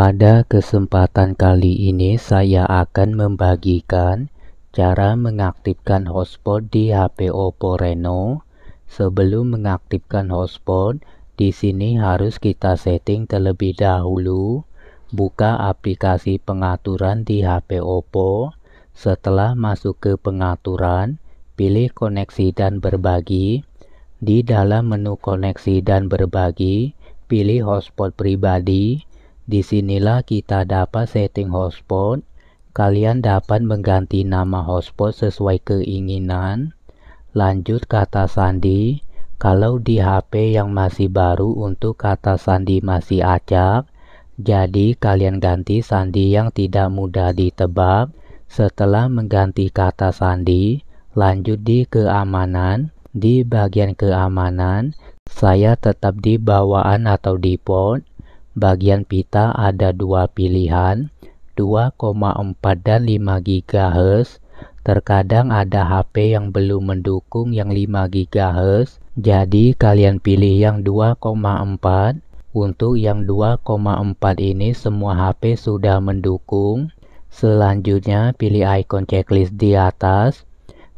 Pada kesempatan kali ini saya akan membagikan cara mengaktifkan hotspot di HP Oppo Reno. Sebelum mengaktifkan hotspot, di sini harus kita setting terlebih dahulu. Buka aplikasi pengaturan di HP Oppo. Setelah masuk ke pengaturan, pilih koneksi dan berbagi. Di dalam menu koneksi dan berbagi, pilih hotspot pribadi di sinilah kita dapat setting hotspot. Kalian dapat mengganti nama hotspot sesuai keinginan. Lanjut kata sandi. Kalau di HP yang masih baru untuk kata sandi masih acak, jadi kalian ganti sandi yang tidak mudah ditebak. Setelah mengganti kata sandi, lanjut di keamanan. Di bagian keamanan, saya tetap di bawaan atau di port. Bagian pita ada dua pilihan, 2,4 dan 5 GHz. Terkadang ada HP yang belum mendukung yang 5 GHz, jadi kalian pilih yang 2,4. Untuk yang 2,4 ini semua HP sudah mendukung. Selanjutnya pilih icon checklist di atas.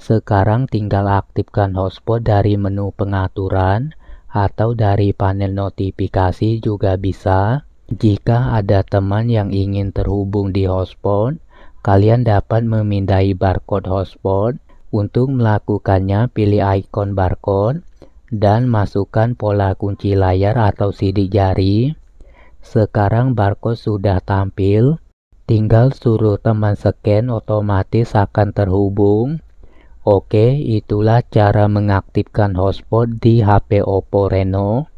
Sekarang tinggal aktifkan hotspot dari menu pengaturan atau dari panel notifikasi juga bisa. Jika ada teman yang ingin terhubung di hotspot, kalian dapat memindai barcode hotspot. Untuk melakukannya, pilih ikon barcode dan masukkan pola kunci layar atau sidik jari. Sekarang barcode sudah tampil, tinggal suruh teman scan otomatis akan terhubung. Oke, itulah cara mengaktifkan hotspot di HP Oppo Reno.